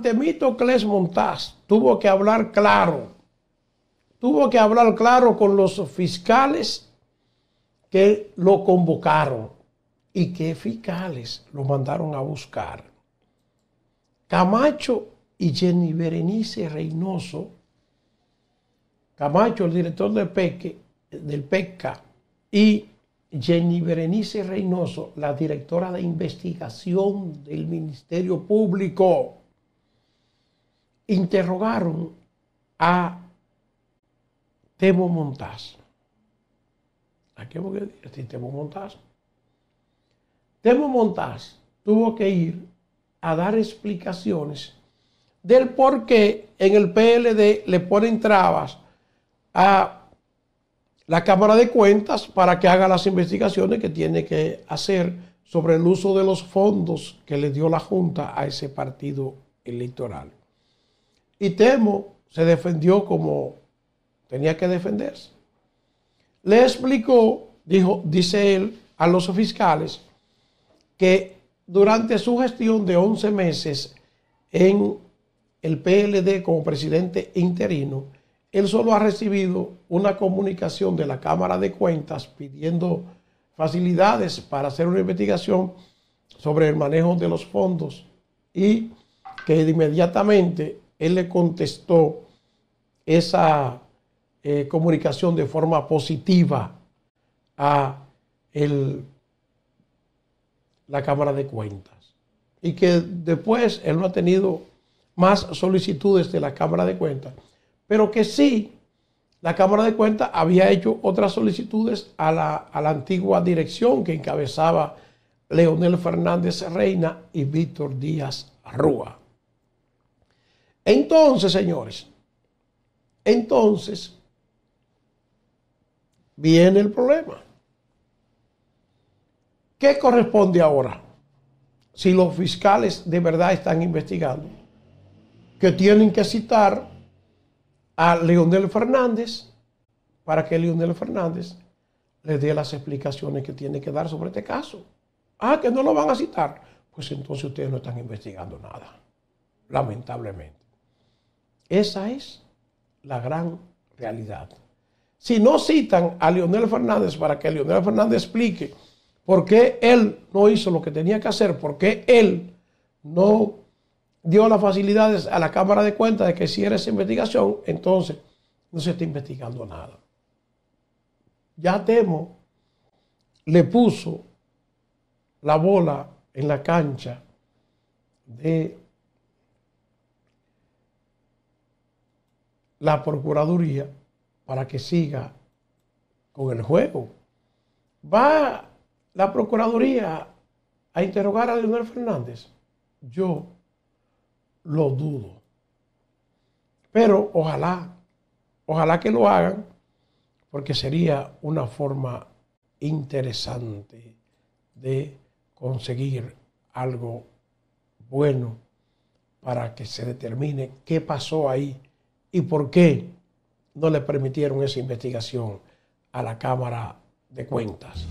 Temito Cles Montaz tuvo que hablar claro, tuvo que hablar claro con los fiscales que lo convocaron y que fiscales lo mandaron a buscar. Camacho y Jenny Berenice Reynoso, Camacho, el director Peque, del PECA, y Jenny Berenice Reynoso, la directora de investigación del Ministerio Público interrogaron a Temo Montaz. ¿A qué voy a decir? Temo Montaz. Temo Montaz tuvo que ir a dar explicaciones del por qué en el PLD le ponen trabas a la Cámara de Cuentas para que haga las investigaciones que tiene que hacer sobre el uso de los fondos que le dio la Junta a ese partido electoral. Y Temo se defendió como tenía que defenderse. Le explicó, dijo, dice él, a los fiscales que durante su gestión de 11 meses en el PLD como presidente interino, él solo ha recibido una comunicación de la Cámara de Cuentas pidiendo facilidades para hacer una investigación sobre el manejo de los fondos y que inmediatamente él le contestó esa eh, comunicación de forma positiva a la Cámara de Cuentas. Y que después él no ha tenido más solicitudes de la Cámara de Cuentas, pero que sí, la Cámara de Cuentas había hecho otras solicitudes a la, a la antigua dirección que encabezaba Leonel Fernández Reina y Víctor Díaz Rúa. Entonces, señores, entonces viene el problema. ¿Qué corresponde ahora? Si los fiscales de verdad están investigando, que tienen que citar a Leonel Fernández para que Leonel Fernández le dé las explicaciones que tiene que dar sobre este caso. Ah, que no lo van a citar. Pues entonces ustedes no están investigando nada, lamentablemente. Esa es la gran realidad. Si no citan a Leonel Fernández para que Leonel Fernández explique por qué él no hizo lo que tenía que hacer, por qué él no dio las facilidades a la Cámara de Cuentas de que hiciera esa investigación, entonces no se está investigando nada. Ya Temo le puso la bola en la cancha de la Procuraduría para que siga con el juego. ¿Va la Procuraduría a interrogar a Leonel Fernández? Yo lo dudo. Pero ojalá, ojalá que lo hagan, porque sería una forma interesante de conseguir algo bueno para que se determine qué pasó ahí y por qué no le permitieron esa investigación a la Cámara de Cuentas.